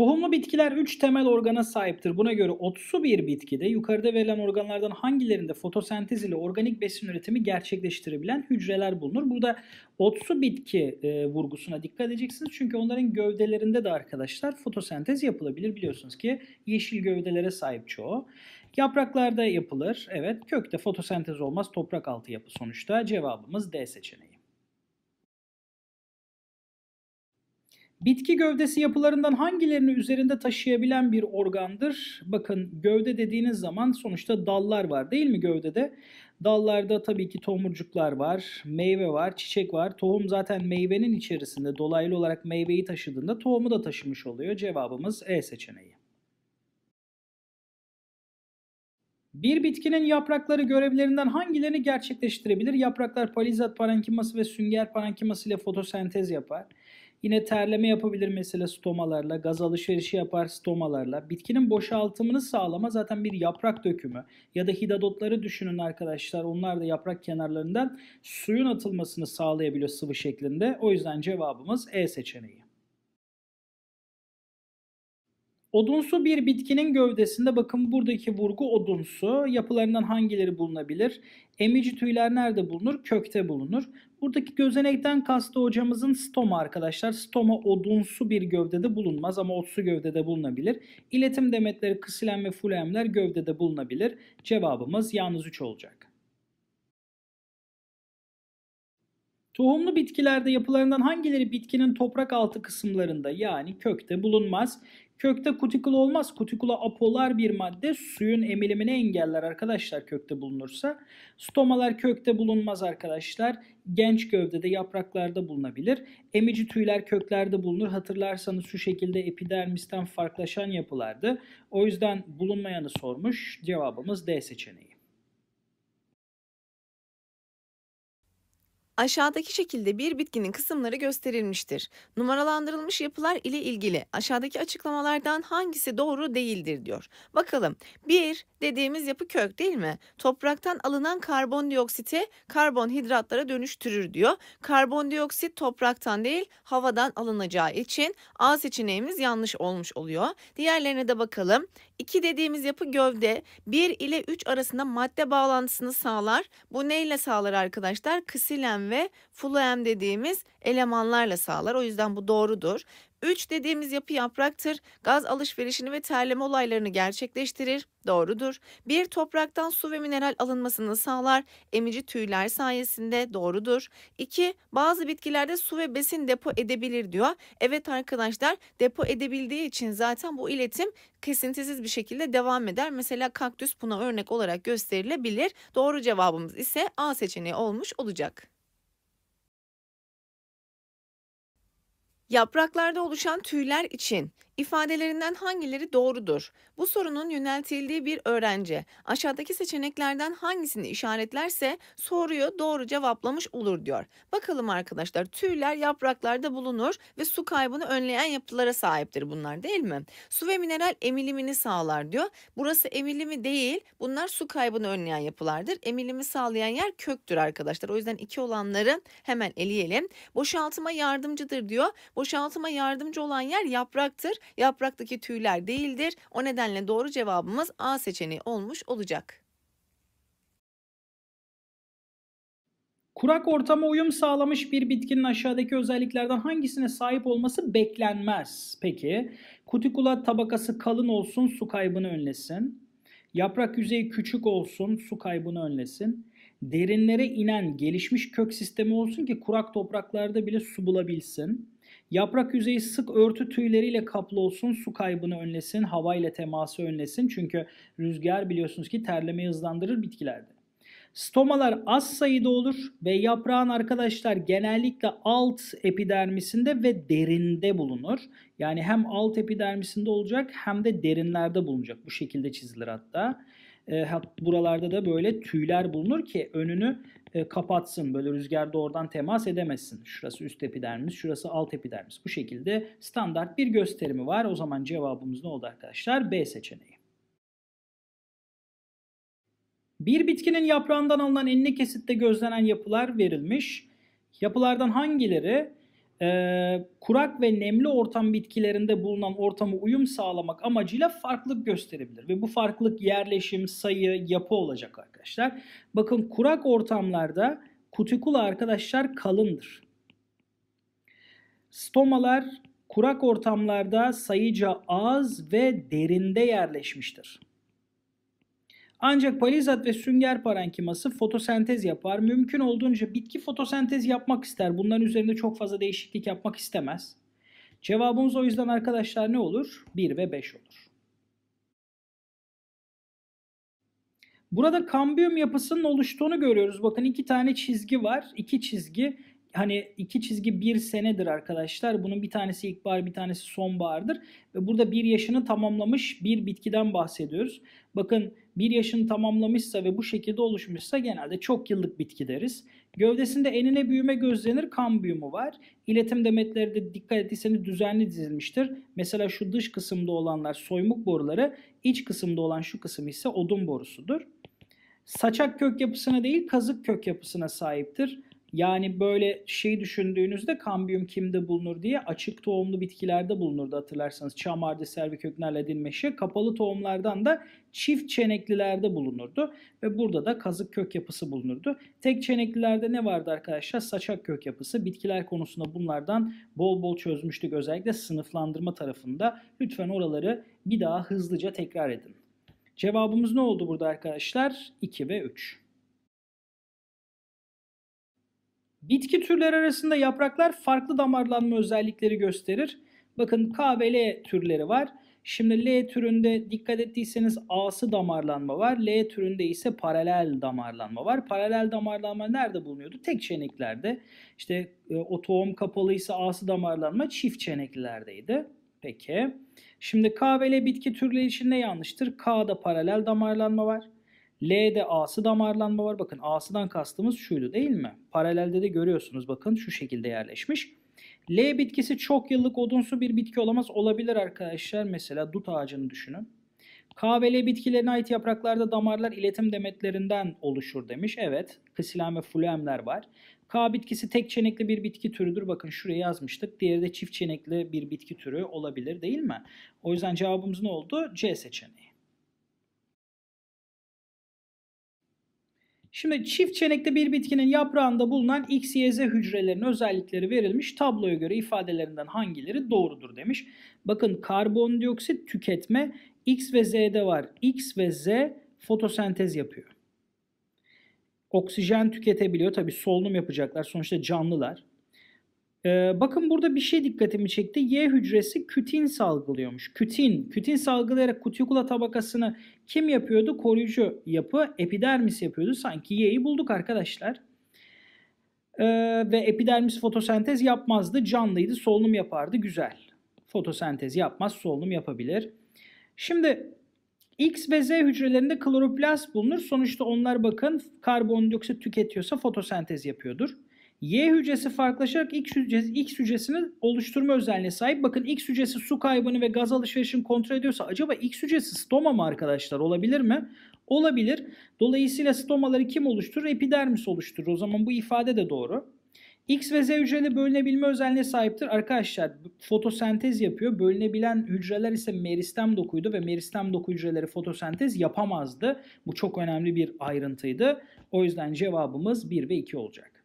Tohumlu bitkiler 3 temel organa sahiptir. Buna göre otsu bir bitkide yukarıda verilen organlardan hangilerinde fotosentez ile organik besin üretimi gerçekleştirebilen hücreler bulunur? Burada otsu bitki e, vurgusuna dikkat edeceksiniz. Çünkü onların gövdelerinde de arkadaşlar fotosentez yapılabilir. Biliyorsunuz ki yeşil gövdelere sahip çoğu. Yapraklarda yapılır. Evet kökte fotosentez olmaz. Toprak altı yapı sonuçta. Cevabımız D seçeneği. Bitki gövdesi yapılarından hangilerini üzerinde taşıyabilen bir organdır? Bakın gövde dediğiniz zaman sonuçta dallar var değil mi gövdede? Dallarda tabii ki tomurcuklar var, meyve var, çiçek var. Tohum zaten meyvenin içerisinde dolaylı olarak meyveyi taşıdığında tohumu da taşımış oluyor. Cevabımız E seçeneği. Bir bitkinin yaprakları görevlerinden hangilerini gerçekleştirebilir? Yapraklar palizat parenkiması ve sünger parenkiması ile fotosentez yapar. Yine terleme yapabilir mesela stomalarla, gaz alışverişi yapar stomalarla. Bitkinin boşaltımını sağlama zaten bir yaprak dökümü ya da hidadotları düşünün arkadaşlar. Onlar da yaprak kenarlarından suyun atılmasını sağlayabiliyor sıvı şeklinde. O yüzden cevabımız E seçeneği. Odunsu bir bitkinin gövdesinde bakın buradaki vurgu odunsu. Yapılarından hangileri bulunabilir? Emici tüyler nerede bulunur? Kökte bulunur. Buradaki gözenekten kastı hocamızın stoma arkadaşlar. Stoma odunsu bir gövdede bulunmaz ama otsu gövdede bulunabilir. İletim demetleri kısilen ve fulemler gövdede bulunabilir. Cevabımız yalnız 3 olacak. Tohumlu bitkilerde yapılarından hangileri bitkinin toprak altı kısımlarında yani kökte bulunmaz? Kökte kutikul olmaz. Kutikula apolar bir madde. Suyun emilimini engeller arkadaşlar kökte bulunursa. Stomalar kökte bulunmaz arkadaşlar. Genç gövdede yapraklarda bulunabilir. Emici tüyler köklerde bulunur. Hatırlarsanız şu şekilde epidermisten farklılaşan yapılardı. O yüzden bulunmayanı sormuş. Cevabımız D seçeneği. Aşağıdaki şekilde bir bitkinin kısımları gösterilmiştir. Numaralandırılmış yapılar ile ilgili aşağıdaki açıklamalardan hangisi doğru değildir diyor. Bakalım 1 dediğimiz yapı kök değil mi? Topraktan alınan karbondioksiti karbonhidratlara dönüştürür diyor. Karbondioksit topraktan değil havadan alınacağı için A seçeneğimiz yanlış olmuş oluyor. Diğerlerine de bakalım. 2 dediğimiz yapı gövde 1 ile 3 arasında madde bağlantısını sağlar. Bu neyle sağlar arkadaşlar? Ksilen Fulham ve Fulham dediğimiz elemanlarla sağlar. O yüzden bu doğrudur. 3 dediğimiz yapı yapraktır. Gaz alışverişini ve terleme olaylarını gerçekleştirir. Doğrudur. 1 topraktan su ve mineral alınmasını sağlar. Emici tüyler sayesinde doğrudur. 2 bazı bitkilerde su ve besin depo edebilir diyor. Evet arkadaşlar depo edebildiği için zaten bu iletim kesintisiz bir şekilde devam eder. Mesela kaktüs buna örnek olarak gösterilebilir. Doğru cevabımız ise A seçeneği olmuş olacak. Yapraklarda oluşan tüyler için İfadelerinden hangileri doğrudur? Bu sorunun yöneltildiği bir öğrenci aşağıdaki seçeneklerden hangisini işaretlerse soruyu doğru cevaplamış olur diyor. Bakalım arkadaşlar tüyler yapraklarda bulunur ve su kaybını önleyen yapılara sahiptir bunlar değil mi? Su ve mineral emilimini sağlar diyor. Burası emilimi değil bunlar su kaybını önleyen yapılardır. Emilimi sağlayan yer köktür arkadaşlar. O yüzden iki olanları hemen eleyelim. Boşaltıma yardımcıdır diyor. Boşaltıma yardımcı olan yer yapraktır. Yapraktaki tüyler değildir. O nedenle doğru cevabımız A seçeneği olmuş olacak. Kurak ortama uyum sağlamış bir bitkinin aşağıdaki özelliklerden hangisine sahip olması beklenmez? Peki, kutikula tabakası kalın olsun, su kaybını önlesin. Yaprak yüzeyi küçük olsun, su kaybını önlesin. Derinlere inen gelişmiş kök sistemi olsun ki kurak topraklarda bile su bulabilsin. Yaprak yüzeyi sık örtü tüyleriyle kaplı olsun, su kaybını önlesin, hava ile teması önlesin. Çünkü rüzgar biliyorsunuz ki terlemeyi hızlandırır bitkilerde. Stomalar az sayıda olur ve yaprağın arkadaşlar genellikle alt epidermisinde ve derinde bulunur. Yani hem alt epidermisinde olacak hem de derinlerde bulunacak. Bu şekilde çizilir hatta. E, buralarda da böyle tüyler bulunur ki önünü e, kapatsın. Böyle rüzgar doğrudan temas edemesin. Şurası üst epidermis, şurası alt epidermis. Bu şekilde standart bir gösterimi var. O zaman cevabımız ne oldu arkadaşlar? B seçeneği. Bir bitkinin yaprağından alınan enine kesitte gözlenen yapılar verilmiş. Yapılardan hangileri e, kurak ve nemli ortam bitkilerinde bulunan ortamı uyum sağlamak amacıyla farklılık gösterebilir. Ve bu farklılık yerleşim, sayı, yapı olacak arkadaşlar. Bakın kurak ortamlarda kutikula arkadaşlar kalındır. Stomalar kurak ortamlarda sayıca az ve derinde yerleşmiştir. Ancak palizat ve sünger parenkiması fotosentez yapar. Mümkün olduğunca bitki fotosentez yapmak ister. Bunların üzerinde çok fazla değişiklik yapmak istemez. Cevabımız o yüzden arkadaşlar ne olur? 1 ve 5 olur. Burada kambiyum yapısının oluştuğunu görüyoruz. Bakın iki tane çizgi var. İki çizgi hani iki çizgi bir senedir arkadaşlar. Bunun bir tanesi ilkbahar bir tanesi sonbahardır. Ve burada bir yaşını tamamlamış bir bitkiden bahsediyoruz. Bakın bir yaşını tamamlamışsa ve bu şekilde oluşmuşsa genelde çok yıllık bitki deriz. Gövdesinde enine büyüme gözlenir, kan büyümü var. İletim demetleri de dikkat ettiyseniz düzenli dizilmiştir. Mesela şu dış kısımda olanlar soymuk boruları, iç kısımda olan şu kısım ise odun borusudur. Saçak kök yapısına değil kazık kök yapısına sahiptir. Yani böyle şey düşündüğünüzde kambiyum kimde bulunur diye açık tohumlu bitkilerde bulunurdu hatırlarsanız. Çam ardı, servi köklerle dinmeşe. Kapalı tohumlardan da çift çeneklilerde bulunurdu. Ve burada da kazık kök yapısı bulunurdu. Tek çeneklilerde ne vardı arkadaşlar? Saçak kök yapısı. Bitkiler konusunda bunlardan bol bol çözmüştük. Özellikle sınıflandırma tarafında. Lütfen oraları bir daha hızlıca tekrar edin. Cevabımız ne oldu burada arkadaşlar? 2 ve 3. Bitki türleri arasında yapraklar farklı damarlanma özellikleri gösterir. Bakın K ve L türleri var. Şimdi L türünde dikkat ettiyseniz A'sı damarlanma var. L türünde ise paralel damarlanma var. Paralel damarlanma nerede bulunuyordu? Tek çeneklerde. İşte e, o tohum kapalıysa A'sı damarlanma çift çeneklilerdeydi. Peki. Şimdi K ve L bitki türleri için ne yanlıştır? K'da paralel damarlanma var. L'de A'sı damarlanma var. Bakın A'sıdan kastımız şuydu değil mi? Paralelde de görüyorsunuz bakın şu şekilde yerleşmiş. L bitkisi çok yıllık odunsu bir bitki olamaz. Olabilir arkadaşlar. Mesela dut ağacını düşünün. K ve L bitkilerine ait yapraklarda damarlar iletim demetlerinden oluşur demiş. Evet. Kısilen ve fluemler var. K bitkisi tek çenekli bir bitki türüdür. Bakın şuraya yazmıştık. Diğeri de çift çenekli bir bitki türü olabilir değil mi? O yüzden cevabımız ne oldu? C seçeneği. Şimdi çift çenekte bir bitkinin yaprağında bulunan X, Y, Z hücrelerinin özellikleri verilmiş. Tabloya göre ifadelerinden hangileri doğrudur demiş. Bakın karbondioksit tüketme X ve Z'de var. X ve Z fotosentez yapıyor. Oksijen tüketebiliyor. Tabi solunum yapacaklar. Sonuçta canlılar. Ee, bakın burada bir şey dikkatimi çekti. Y hücresi kütin salgılıyormuş. Kütin. Kütin salgılayarak kutikula tabakasını kim yapıyordu? Koruyucu yapı epidermis yapıyordu. Sanki Y'yi bulduk arkadaşlar. Ee, ve epidermis fotosentez yapmazdı. Canlıydı. Solunum yapardı. Güzel. Fotosentez yapmaz. Solunum yapabilir. Şimdi X ve Z hücrelerinde kloroplast bulunur. Sonuçta onlar bakın karbondioksit tüketiyorsa fotosentez yapıyordur. Y hücresi farklılaşarak X, hücresi, X hücresini oluşturma özelliğine sahip. Bakın X hücresi su kaybını ve gaz alışverişini kontrol ediyorsa acaba X hücresi stoma mı arkadaşlar olabilir mi? Olabilir. Dolayısıyla stomaları kim oluşturur? Epidermis oluşturur. O zaman bu ifade de doğru. X ve Z hücreli bölünebilme özelliğine sahiptir. Arkadaşlar fotosentez yapıyor. Bölünebilen hücreler ise meristem dokuydu ve meristem doku hücreleri fotosentez yapamazdı. Bu çok önemli bir ayrıntıydı. O yüzden cevabımız 1 ve 2 olacak.